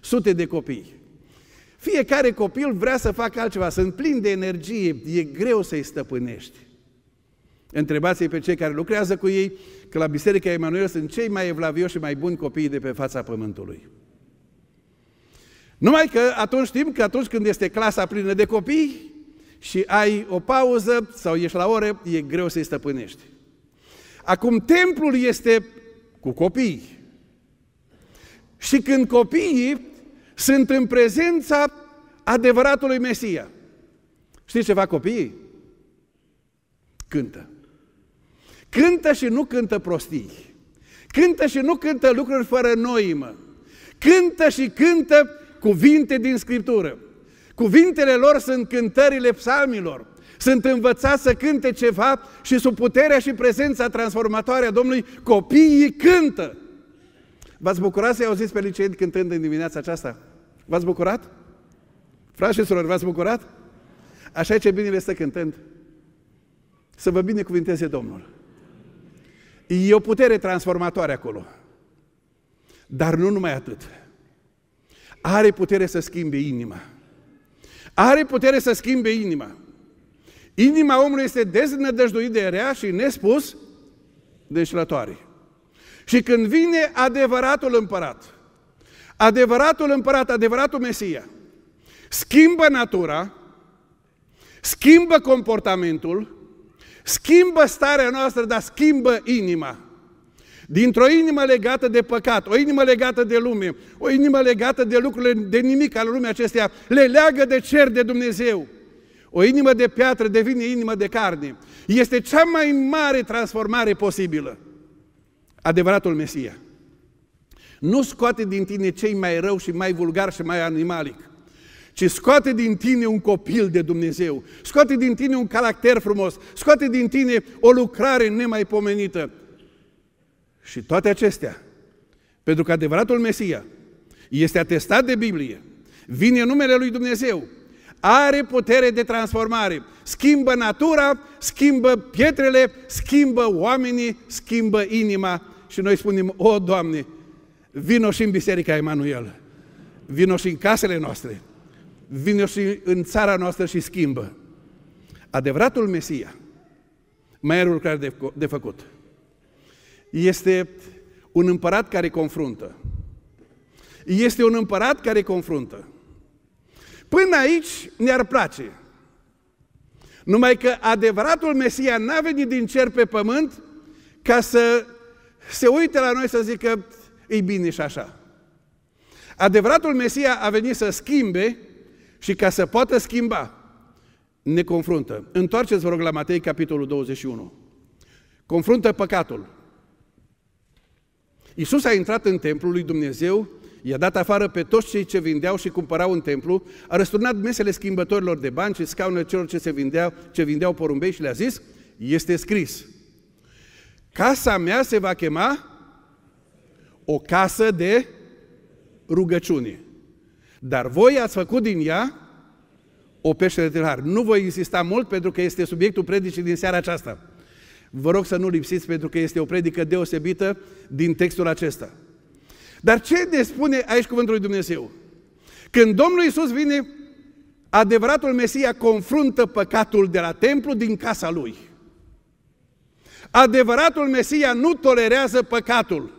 Sute de copii. Fiecare copil vrea să facă altceva, sunt plini de energie, e greu să-i stăpânești. Întrebați-i pe cei care lucrează cu ei că la Biserica Emanuel sunt cei mai evlavioși și mai buni copii de pe fața pământului. Numai că atunci știm că atunci când este clasa plină de copii și ai o pauză sau ești la ore, e greu să-i stăpânești. Acum, templul este cu copii. Și când copiii sunt în prezența adevăratului Mesia, știți ce fac copiii? Cântă. Cântă și nu cântă prostii. Cântă și nu cântă lucruri fără noimă. Cântă și cântă cuvinte din Scriptură. Cuvintele lor sunt cântările psalmilor. Sunt învățați să cânte ceva și sub puterea și prezența transformatoare a Domnului, copiii cântă. V-ați bucurat să-i auziți pe liceeni cântând în dimineața aceasta? V-ați bucurat? Frașii și surori, v-ați bucurat? Așa e ce bine le stă cântând. Să vă binecuvinteze Domnul. E o putere transformatoare acolo. Dar nu numai atât. Are putere să schimbe inima. Are putere să schimbe inima. Inima omului este deznădăjduit de rea și nespus de înșelătoare. Și când vine adevăratul împărat, adevăratul împărat, adevăratul Mesia, schimbă natura, schimbă comportamentul, schimbă starea noastră, dar schimbă inima. Dintr-o inimă legată de păcat, o inimă legată de lume, o inimă legată de lucrurile, de nimic al lumii acesteia, le leagă de cer de Dumnezeu. O inimă de piatră devine inimă de carne. Este cea mai mare transformare posibilă. Adevăratul Mesia. Nu scoate din tine cei mai rău și mai vulgar și mai animalic ci scoate din tine un copil de Dumnezeu, scoate din tine un caracter frumos, scoate din tine o lucrare nemaipomenită. Și toate acestea, pentru că adevăratul Mesia este atestat de Biblie, vine în numele lui Dumnezeu, are putere de transformare. Schimbă natura, schimbă pietrele, schimbă oamenii, schimbă inima. Și noi spunem, o, Doamne, vino și în Biserica Emanuel, vino și în casele noastre, vino și în țara noastră și schimbă. Adevăratul Mesia, mai are lucrare de, de făcut. Este un împărat care confruntă. Este un împărat care confruntă. Până aici ne-ar place. Numai că adevăratul Mesia n-a venit din cer pe pământ ca să se uite la noi să zică e bine și așa. Adevăratul Mesia a venit să schimbe și ca să poată schimba, ne confruntă. Întoarceți, vă rog, la Matei, capitolul 21. Confruntă păcatul. Iisus a intrat în templul lui Dumnezeu i-a dat afară pe toți cei ce vindeau și cumpărau în templu, a răsturnat mesele schimbătorilor de bani și scaunele celor ce, se vindeau, ce vindeau porumbei și le-a zis, este scris, casa mea se va chema o casă de rugăciune. Dar voi ați făcut din ea o peșteră de har. Nu voi insista mult pentru că este subiectul predicii din seara aceasta. Vă rog să nu lipsiți pentru că este o predică deosebită din textul acesta. Dar ce ne spune aici cuvântul lui Dumnezeu? Când Domnul Isus vine, adevăratul Mesia confruntă păcatul de la templu din casa lui. Adevăratul Mesia nu tolerează păcatul.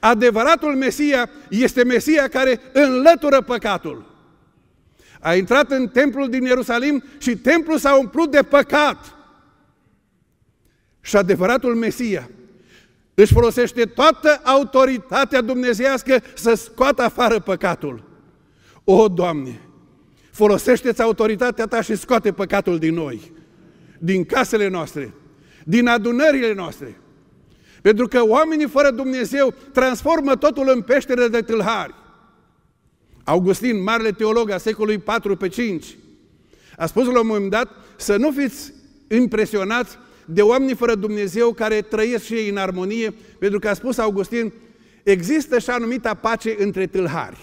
Adevăratul Mesia este Mesia care înlătură păcatul. A intrat în templul din Ierusalim și templul s-a umplut de păcat. Și adevăratul Mesia își folosește toată autoritatea dumnezească să scoată afară păcatul. O, Doamne, folosește-ți autoritatea Ta și scoate păcatul din noi, din casele noastre, din adunările noastre. Pentru că oamenii fără Dumnezeu transformă totul în peștere de tâlhari. Augustin, marele teolog al secolului 4 pe 5, a spus la un moment dat să nu fiți impresionați de oameni fără Dumnezeu care trăiesc și ei în armonie, pentru că a spus Augustin, există și anumita pace între tâlhari.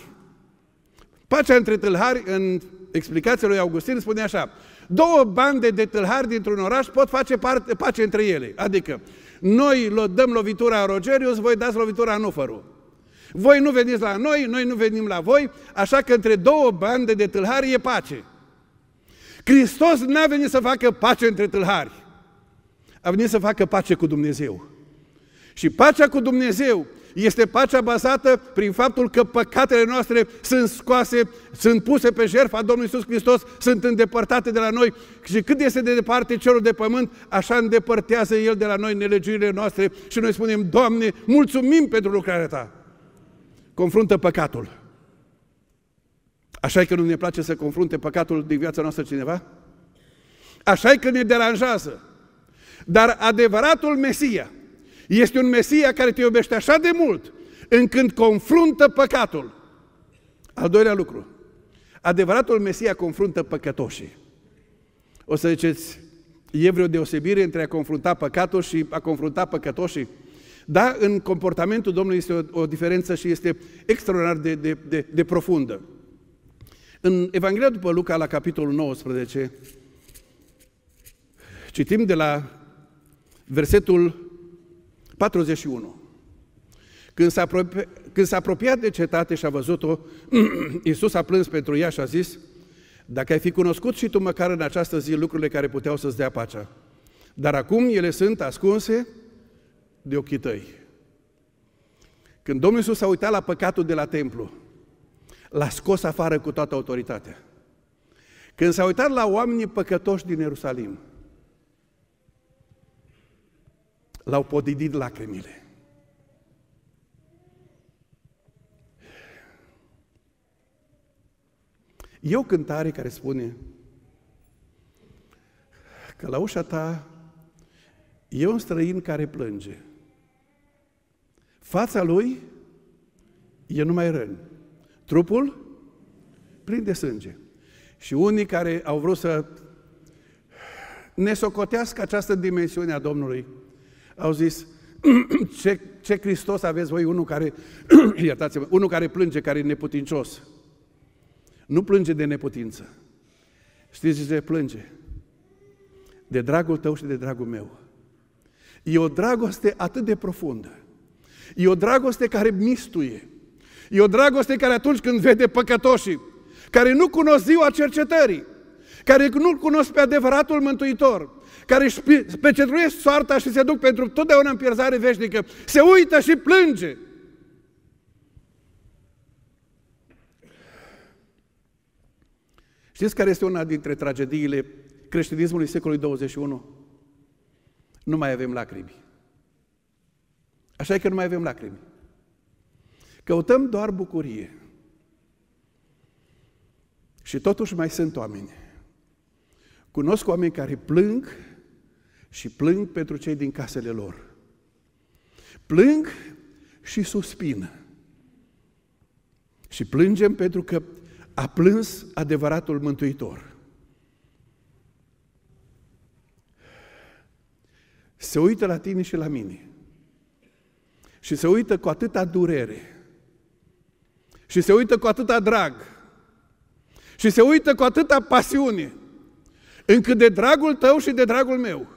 Pacea între tâlhari, în explicația lui Augustin, spune așa, două bande de tâlhari dintr-un oraș pot face parte, pace între ele, adică noi dăm lovitura Rogerius, voi dați lovitura Nufăru. Voi nu veniți la noi, noi nu venim la voi, așa că între două bande de tâlhari e pace. Hristos n-a venit să facă pace între tâlhari a venit să facă pace cu Dumnezeu. Și pacea cu Dumnezeu este pacea bazată prin faptul că păcatele noastre sunt scoase, sunt puse pe jertfa Domnului Iisus Hristos, sunt îndepărtate de la noi și cât este de departe cerul de pământ, așa îndepărtează El de la noi nelegiurile noastre și noi spunem, Doamne, mulțumim pentru lucrarea Ta. Confruntă păcatul. Așa e că nu ne place să confrunte păcatul din viața noastră cineva? Așa e că ne deranjează. Dar adevăratul Mesia este un Mesia care te iubește așa de mult, încât confruntă păcatul. Al doilea lucru, adevăratul Mesia confruntă păcătoșii. O să ziceți, e vreo deosebire între a confrunta păcatul și a confrunta păcătoșii? Da, în comportamentul Domnului este o, o diferență și este extraordinar de, de, de, de profundă. În Evanghelia după Luca, la capitolul 19, citim de la versetul 41. Când s-a, apropi, când s-a apropiat de cetate și a văzut-o, Iisus a plâns pentru ea și a zis, dacă ai fi cunoscut și tu măcar în această zi lucrurile care puteau să-ți dea pacea, dar acum ele sunt ascunse de ochii tăi. Când Domnul Iisus a uitat la păcatul de la templu, l-a scos afară cu toată autoritatea. Când s-a uitat la oamenii păcătoși din Ierusalim, L-au podidit lacrimile. E o cântare care spune că la ușa ta e un străin care plânge. Fața lui e numai răni. Trupul plin de sânge. Și unii care au vrut să ne socotească această dimensiune a Domnului au zis, ce, ce Hristos aveți voi, unul care, iertați-mă, unul care plânge, care e neputincios. Nu plânge de neputință. Știți ce plânge? De dragul tău și de dragul meu. E o dragoste atât de profundă. E o dragoste care mistuie. E o dragoste care atunci când vede păcătoșii, care nu cunosc ziua cercetării, care nu cunosc pe adevăratul Mântuitor, care își pecetruiesc soarta și se duc pentru totdeauna în pierzare veșnică, se uită și plânge. Știți care este una dintre tragediile creștinismului secolului 21? Nu mai avem lacrimi. Așa e că nu mai avem lacrimi. Căutăm doar bucurie. Și totuși mai sunt oameni. Cunosc oameni care plâng și plâng pentru cei din casele lor. Plâng și suspin. Și plângem pentru că a plâns adevăratul Mântuitor. Se uită la tine și la mine. Și se uită cu atâta durere. Și se uită cu atâta drag. Și se uită cu atâta pasiune. Încât de dragul tău și de dragul meu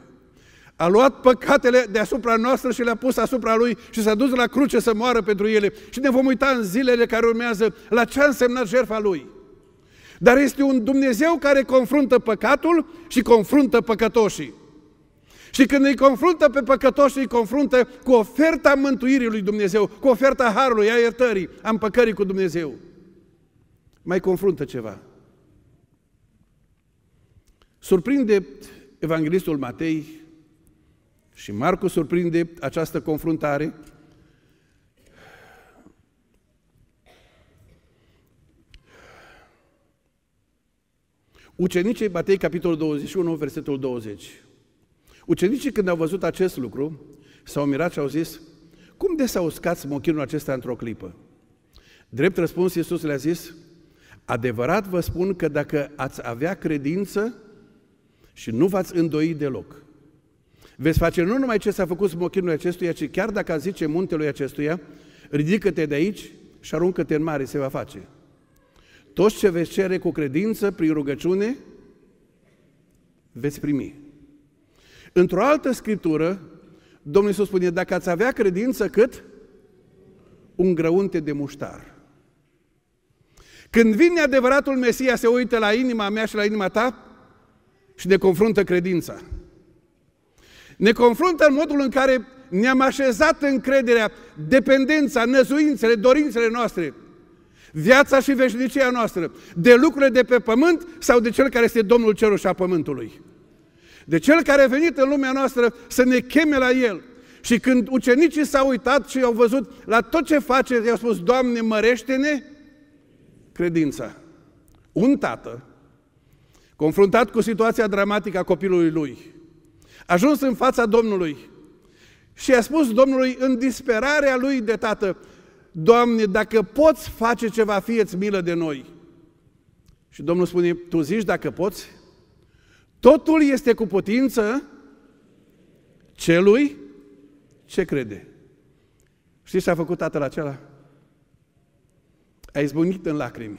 a luat păcatele deasupra noastră și le-a pus asupra Lui și s-a dus la cruce să moară pentru ele. Și ne vom uita în zilele care urmează la ce a însemnat jertfa Lui. Dar este un Dumnezeu care confruntă păcatul și confruntă păcătoșii. Și când îi confruntă pe păcătoși, îi confruntă cu oferta mântuirii lui Dumnezeu, cu oferta harului, a iertării, a împăcării cu Dumnezeu. Mai confruntă ceva. Surprinde evanghelistul Matei și Marcu surprinde această confruntare Ucenicii, Matei, capitolul 21, versetul 20. Ucenicii, când au văzut acest lucru, s-au mirat și au zis, cum de s-a uscat smochinul acesta într-o clipă? Drept răspuns, Iisus le-a zis, adevărat vă spun că dacă ați avea credință și nu v-ați îndoi deloc, Veți face nu numai ce s-a făcut smochinului acestuia, ci chiar dacă a zice muntelui acestuia, ridică-te de aici și aruncă-te în mare, se va face. Tot ce veți cere cu credință, prin rugăciune, veți primi. Într-o altă scriptură, Domnul Iisus spune, dacă ați avea credință cât? Un grăunte de muștar. Când vine adevăratul Mesia, se uită la inima mea și la inima ta și ne confruntă credința. Ne confruntă în modul în care ne-am așezat încrederea, dependența, năzuințele, dorințele noastre, viața și veșnicia noastră, de lucrurile de pe pământ sau de cel care este Domnul Cerului și a Pământului. De cel care a venit în lumea noastră să ne cheme la El. Și când ucenicii s-au uitat și au văzut la tot ce face, i-au spus, Doamne, mărește-ne credința. Un tată, confruntat cu situația dramatică a copilului lui, ajuns în fața Domnului și a spus Domnului în disperarea lui de tată, Doamne, dacă poți face ceva, fieți milă de noi. Și Domnul spune, tu zici dacă poți? Totul este cu putință celui ce crede. Știți ce a făcut tatăl acela? A izbunit în lacrimi.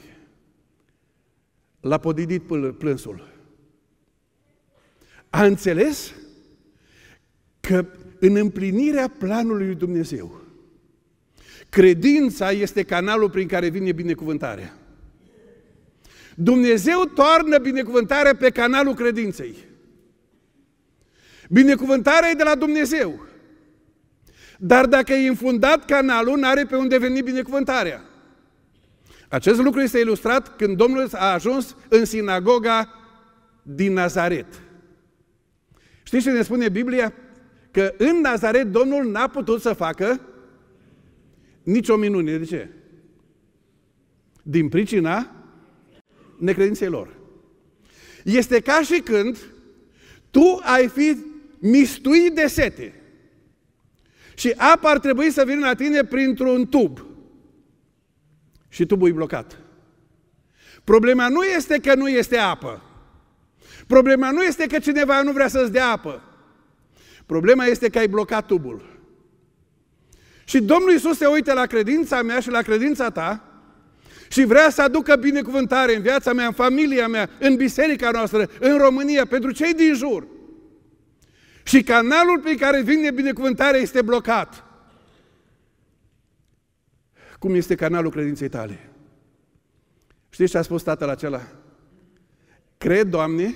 L-a podidit plânsul. A înțeles că în împlinirea planului lui Dumnezeu, credința este canalul prin care vine binecuvântarea. Dumnezeu toarnă binecuvântarea pe canalul credinței. Binecuvântarea e de la Dumnezeu. Dar dacă e infundat canalul, nu are pe unde veni binecuvântarea. Acest lucru este ilustrat când Domnul a ajuns în sinagoga din Nazaret. Știți ce ne spune Biblia? că în Nazaret Domnul n-a putut să facă nicio o minune. De ce? Din pricina necredinței lor. Este ca și când tu ai fi mistuit de sete și apa ar trebui să vină la tine printr-un tub și tubul e blocat. Problema nu este că nu este apă. Problema nu este că cineva nu vrea să-ți dea apă. Problema este că ai blocat tubul. Și Domnul Isus se uită la credința mea și la credința ta și vrea să aducă binecuvântare în viața mea, în familia mea, în biserica noastră, în România, pentru cei din jur. Și canalul pe care vine binecuvântarea este blocat. Cum este canalul credinței tale? Știți ce a spus tatăl acela? Cred, Doamne,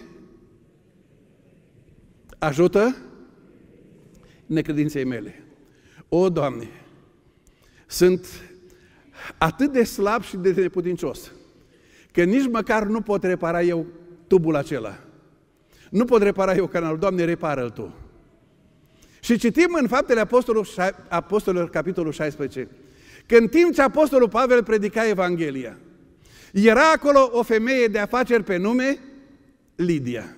ajută necredinței mele. O, Doamne, sunt atât de slab și de neputincios, că nici măcar nu pot repara eu tubul acela. Nu pot repara eu canalul. Doamne, repară-l Tu. Și citim în Faptele Apostolilor, Apostolilor capitolul 16, că în timp ce Apostolul Pavel predica Evanghelia, era acolo o femeie de afaceri pe nume Lidia.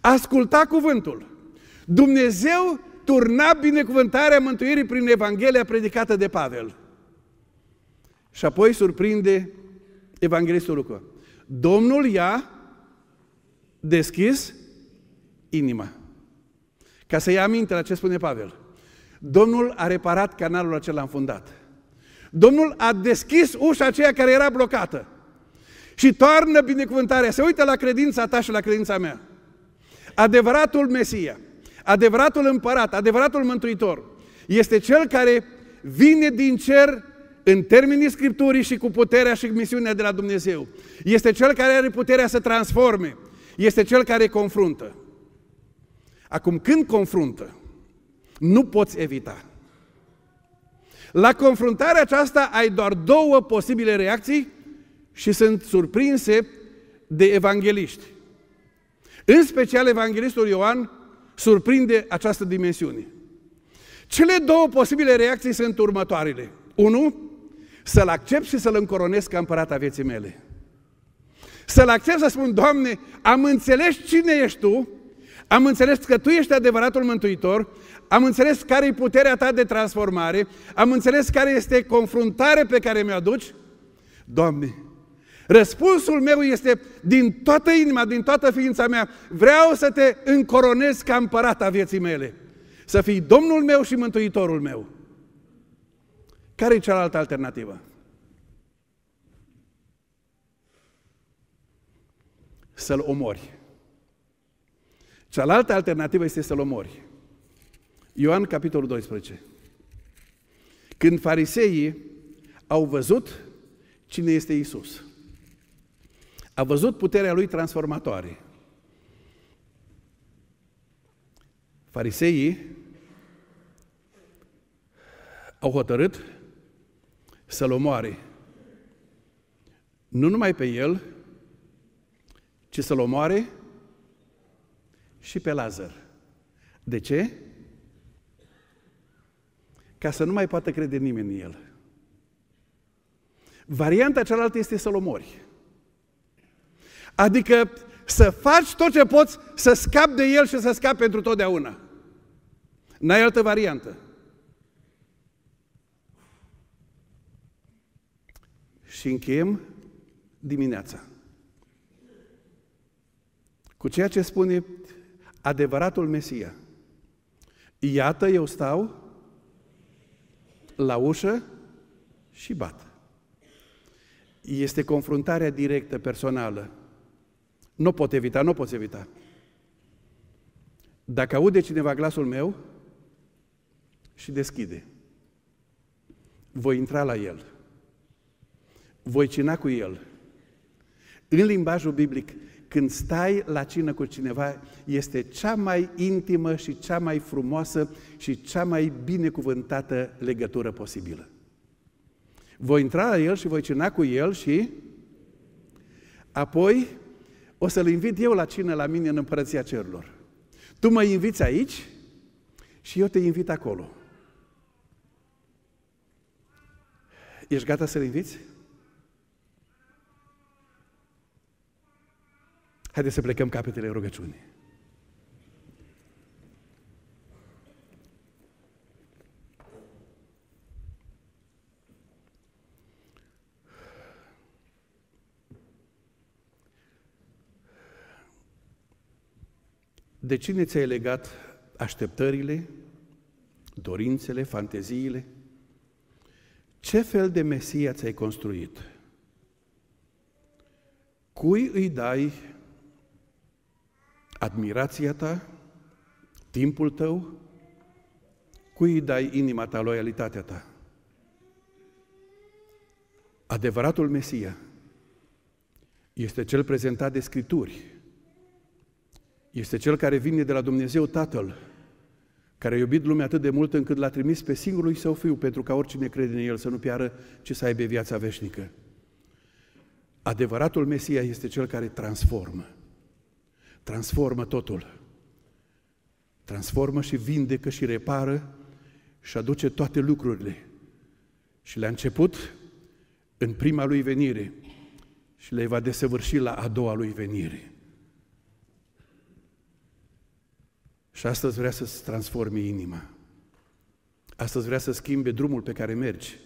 Asculta cuvântul. Dumnezeu turna binecuvântarea mântuirii prin Evanghelia predicată de Pavel. Și apoi surprinde Evanghelistul Luca. Domnul i-a deschis inima. Ca să ia aminte la ce spune Pavel. Domnul a reparat canalul acela înfundat. Domnul a deschis ușa aceea care era blocată. Și toarnă binecuvântarea. Se uită la credința ta și la credința mea. Adevăratul Mesia, Adevăratul împărat, adevăratul mântuitor, este cel care vine din cer în termenii Scripturii și cu puterea și misiunea de la Dumnezeu. Este cel care are puterea să transforme. Este cel care confruntă. Acum, când confruntă, nu poți evita. La confruntarea aceasta ai doar două posibile reacții și sunt surprinse de evangeliști. În special, evanghelistul Ioan surprinde această dimensiune. Cele două posibile reacții sunt următoarele. Unu, să-L accept și să-L încoronesc ca împărat a vieții mele. Să-L accept să spun, Doamne, am înțeles cine ești Tu, am înțeles că Tu ești adevăratul Mântuitor, am înțeles care e puterea Ta de transformare, am înțeles care este confruntarea pe care mi-o aduci. Doamne, Răspunsul meu este din toată inima, din toată ființa mea, vreau să te încoronez ca împărat a vieții mele. Să fii Domnul meu și Mântuitorul meu. Care e cealaltă alternativă? Să-l omori. Cealaltă alternativă este să-l omori. Ioan, capitolul 12. Când fariseii au văzut cine este Isus a văzut puterea lui transformatoare. Fariseii au hotărât să-l omoare. Nu numai pe el, ci să-l omoare și pe Lazar. De ce? Ca să nu mai poată crede nimeni în el. Varianta cealaltă este să-l omori. Adică să faci tot ce poți să scapi de el și să scapi pentru totdeauna. N-ai altă variantă. Și încheiem dimineața. Cu ceea ce spune adevăratul Mesia. Iată, eu stau la ușă și bat. Este confruntarea directă, personală. Nu pot evita, nu poți evita. Dacă aude cineva glasul meu și deschide, voi intra la el, voi cina cu el. În limbajul biblic, când stai la cină cu cineva, este cea mai intimă și cea mai frumoasă și cea mai binecuvântată legătură posibilă. Voi intra la el și voi cina cu el și apoi o să-l invit eu la cină la mine în împărăția cerurilor. Tu mă inviți aici și eu te invit acolo. Ești gata să-l inviți? Haideți să plecăm capetele rugăciunii. De cine ți-ai legat așteptările, dorințele, fanteziile? Ce fel de Mesia ți-ai construit? Cui îi dai admirația ta, timpul tău? Cui îi dai inima ta, loialitatea ta? Adevăratul Mesia este cel prezentat de Scripturi, este cel care vine de la Dumnezeu Tatăl, care a iubit lumea atât de mult încât l-a trimis pe singurul său fiu, pentru ca oricine crede în el să nu piară, ci să aibă viața veșnică. Adevăratul Mesia este cel care transformă. Transformă totul. Transformă și vindecă și repară și aduce toate lucrurile. Și le-a început în prima lui venire și le va desăvârși la a doua lui venire. Și astăzi vrea să-ți transforme inima. Astăzi vrea să schimbe drumul pe care mergi.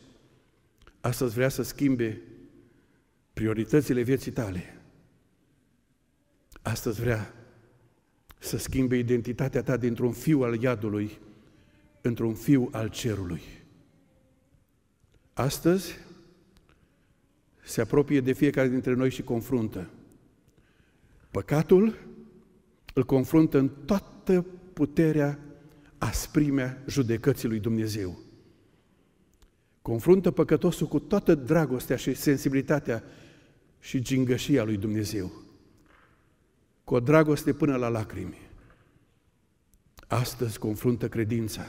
Astăzi vrea să schimbe prioritățile vieții tale. Astăzi vrea să schimbe identitatea ta dintr-un fiu al iadului într-un fiu al cerului. Astăzi se apropie de fiecare dintre noi și confruntă. Păcatul îl confruntă în toată puterea, asprimea judecății lui Dumnezeu. Confruntă păcătosul cu toată dragostea și sensibilitatea și gingășia lui Dumnezeu, cu o dragoste până la lacrimi. Astăzi confruntă credința.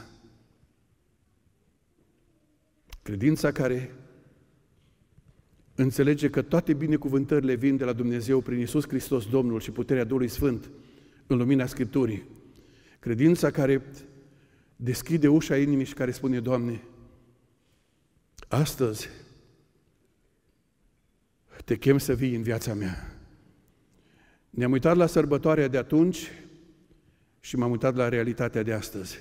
Credința care înțelege că toate binecuvântările vin de la Dumnezeu prin Isus Hristos Domnul și puterea Duhului Sfânt în lumina Scripturii. Credința care deschide ușa inimii și care spune, Doamne, astăzi te chem să vii în viața mea. Ne-am uitat la sărbătoarea de atunci și m-am uitat la realitatea de astăzi.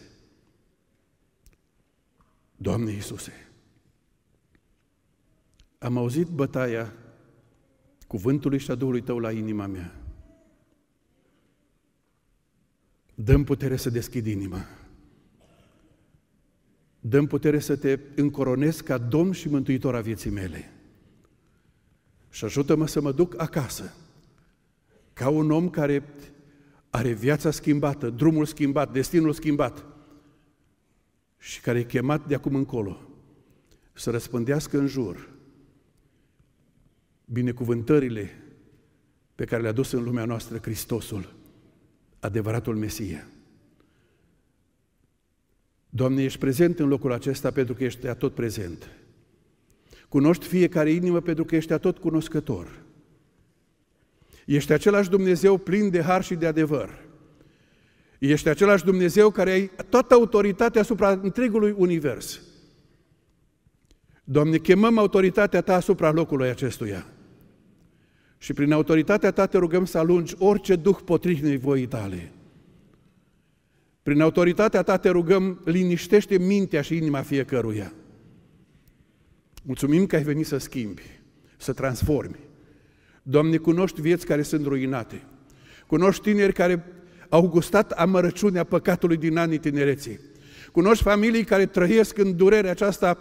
Doamne Iisuse, am auzit bătaia cuvântului și a Duhului Tău la inima mea. Dăm putere să deschid inima. Dăm putere să te încoronezi ca Domn și Mântuitor a vieții mele. Și ajută-mă să mă duc acasă, ca un om care are viața schimbată, drumul schimbat, destinul schimbat și care e chemat de acum încolo să răspândească în jur binecuvântările pe care le-a dus în lumea noastră Hristosul adevăratul Mesia. Doamne, ești prezent în locul acesta pentru că ești tot prezent. Cunoști fiecare inimă pentru că ești tot cunoscător. Ești același Dumnezeu plin de har și de adevăr. Ești același Dumnezeu care ai toată autoritatea asupra întregului univers. Doamne, chemăm autoritatea Ta asupra locului acestuia. Și prin autoritatea ta te rugăm să alungi orice duh potrivnei voii tale. Prin autoritatea ta te rugăm, liniștește mintea și inima fiecăruia. Mulțumim că ai venit să schimbi, să transformi. Doamne, cunoști vieți care sunt ruinate. Cunoști tineri care au gustat amărăciunea păcatului din anii tinereții. Cunoști familii care trăiesc în durerea aceasta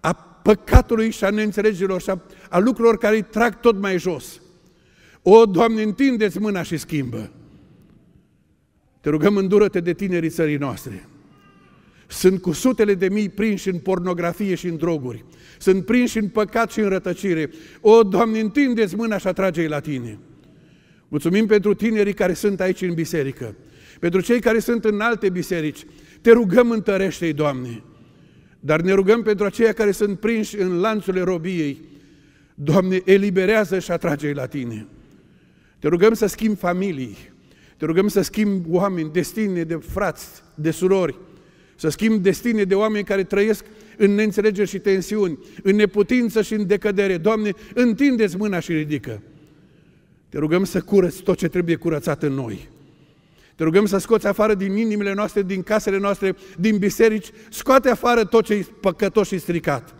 a păcatului și a neînțelegerilor și a, a lucrurilor care îi trag tot mai jos. O, Doamne, întindeți mâna și schimbă. Te rugăm, îndură-te de tinerii țării noastre. Sunt cu sutele de mii prinși în pornografie și în droguri. Sunt prinși în păcat și în rătăcire. O, Doamne, întindeți mâna și atrage-i la Tine. Mulțumim pentru tinerii care sunt aici în biserică, pentru cei care sunt în alte biserici. Te rugăm, întărește-i, Doamne. Dar ne rugăm pentru aceia care sunt prinși în lanțurile robiei. Doamne, eliberează și atrage-i la Tine. Te rugăm să schimbi familii, te rugăm să schimbi oameni, destine de frați, de surori, să schimbi destine de oameni care trăiesc în neînțelegeri și tensiuni, în neputință și în decădere. Doamne, întindeți mâna și ridică. Te rugăm să curăți tot ce trebuie curățat în noi. Te rugăm să scoți afară din inimile noastre, din casele noastre, din biserici, scoate afară tot ce e păcătos și stricat.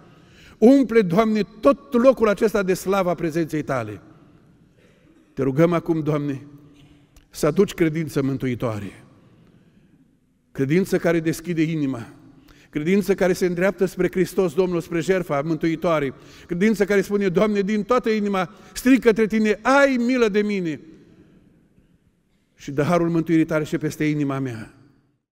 Umple, Doamne, tot locul acesta de slava prezenței tale. Te rugăm acum, Doamne, să aduci credință mântuitoare, credință care deschide inima, credință care se îndreaptă spre Hristos Domnul, spre jertfa mântuitoare, credință care spune, Doamne, din toată inima strig către Tine, ai milă de mine și dă harul mântuirii tale și peste inima mea.